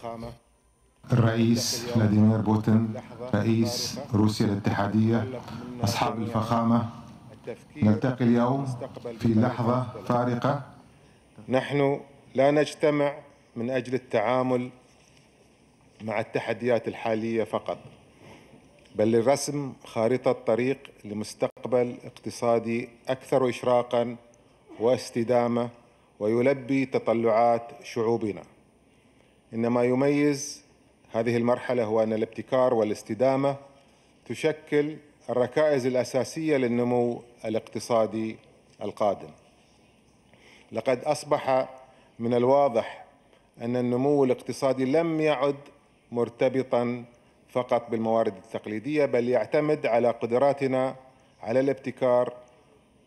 الفخامه الرئيس فلاديمير بوتين رئيس روسيا الاتحادية أصحاب الفخامة نلتقي اليوم في لحظة فارقة نحن لا نجتمع من أجل التعامل مع التحديات الحالية فقط بل لرسم خارطة طريق لمستقبل اقتصادي أكثر إشراقا واستدامة ويلبي تطلعات شعوبنا إنما يميز هذه المرحلة هو أن الابتكار والاستدامة تشكل الركائز الأساسية للنمو الاقتصادي القادم. لقد أصبح من الواضح أن النمو الاقتصادي لم يعد مرتبطا فقط بالموارد التقليدية بل يعتمد على قدراتنا على الابتكار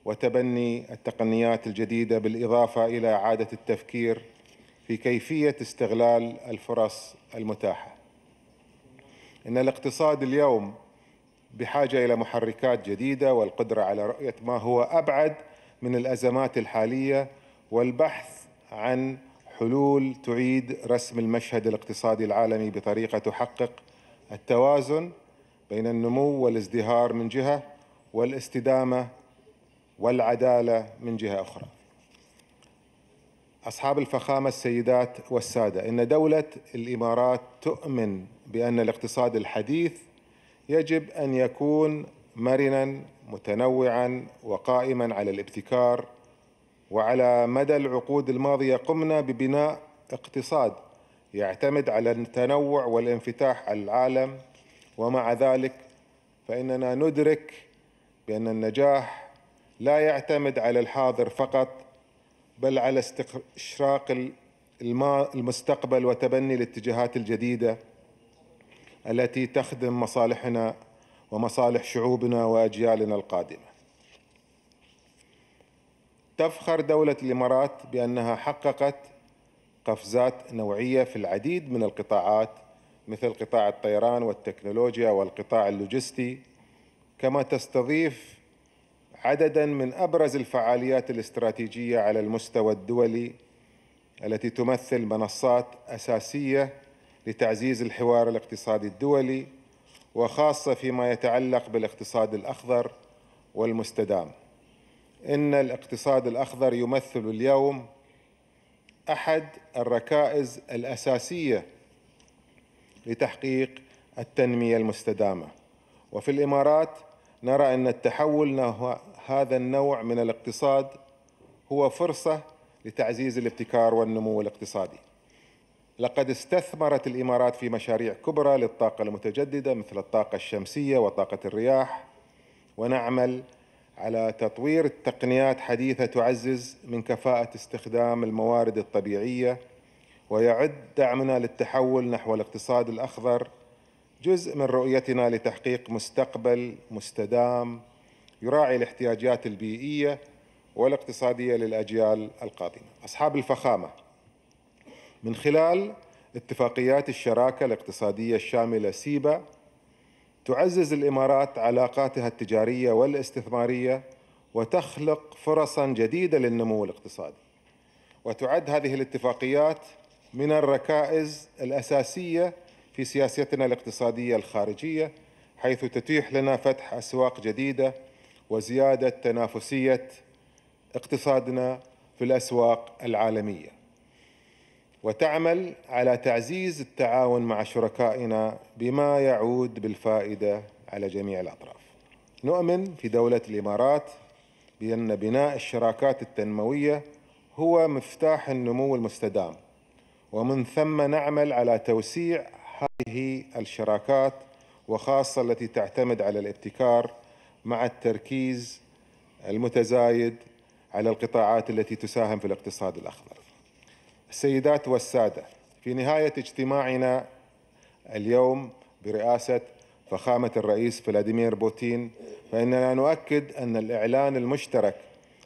وتبني التقنيات الجديدة بالإضافة إلى إعادة التفكير في كيفية استغلال الفرص المتاحة إن الاقتصاد اليوم بحاجة إلى محركات جديدة والقدرة على رؤية ما هو أبعد من الأزمات الحالية والبحث عن حلول تعيد رسم المشهد الاقتصادي العالمي بطريقة تحقق التوازن بين النمو والازدهار من جهة والاستدامة والعدالة من جهة أخرى أصحاب الفخامة السيدات والسادة إن دولة الإمارات تؤمن بأن الاقتصاد الحديث يجب أن يكون مرنا متنوعا وقائما على الابتكار وعلى مدى العقود الماضية قمنا ببناء اقتصاد يعتمد على التنوع والانفتاح على العالم ومع ذلك فإننا ندرك بأن النجاح لا يعتمد على الحاضر فقط بل على استشراق المستقبل وتبني الاتجاهات الجديده التي تخدم مصالحنا ومصالح شعوبنا واجيالنا القادمه. تفخر دوله الامارات بانها حققت قفزات نوعيه في العديد من القطاعات مثل قطاع الطيران والتكنولوجيا والقطاع اللوجستي كما تستضيف عددا من ابرز الفعاليات الاستراتيجيه على المستوى الدولي التي تمثل منصات اساسيه لتعزيز الحوار الاقتصادي الدولي وخاصه فيما يتعلق بالاقتصاد الاخضر والمستدام. ان الاقتصاد الاخضر يمثل اليوم احد الركائز الاساسيه لتحقيق التنميه المستدامه. وفي الامارات نرى أن التحول نحو هذا النوع من الاقتصاد هو فرصة لتعزيز الابتكار والنمو الاقتصادي لقد استثمرت الإمارات في مشاريع كبرى للطاقة المتجددة مثل الطاقة الشمسية وطاقة الرياح ونعمل على تطوير التقنيات حديثة تعزز من كفاءة استخدام الموارد الطبيعية ويعد دعمنا للتحول نحو الاقتصاد الأخضر جزء من رؤيتنا لتحقيق مستقبل مستدام يراعي الاحتياجات البيئيه والاقتصاديه للاجيال القادمه. اصحاب الفخامه من خلال اتفاقيات الشراكه الاقتصاديه الشامله سيبا تعزز الامارات علاقاتها التجاريه والاستثماريه وتخلق فرصا جديده للنمو الاقتصادي. وتعد هذه الاتفاقيات من الركائز الاساسيه في سياستنا الاقتصادية الخارجية حيث تتيح لنا فتح أسواق جديدة وزيادة تنافسية اقتصادنا في الأسواق العالمية وتعمل على تعزيز التعاون مع شركائنا بما يعود بالفائدة على جميع الأطراف نؤمن في دولة الإمارات بأن بناء الشراكات التنموية هو مفتاح النمو المستدام ومن ثم نعمل على توسيع هذه الشراكات وخاصة التي تعتمد على الابتكار مع التركيز المتزايد على القطاعات التي تساهم في الاقتصاد الأخضر السيدات والسادة في نهاية اجتماعنا اليوم برئاسة فخامة الرئيس فلاديمير بوتين فإننا نؤكد أن الإعلان المشترك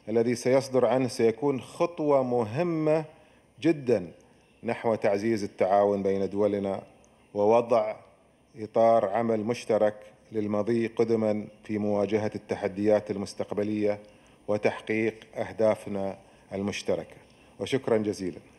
الذي سيصدر عنه سيكون خطوة مهمة جدا نحو تعزيز التعاون بين دولنا ووضع إطار عمل مشترك للمضي قدما في مواجهة التحديات المستقبلية وتحقيق أهدافنا المشتركة وشكرا جزيلا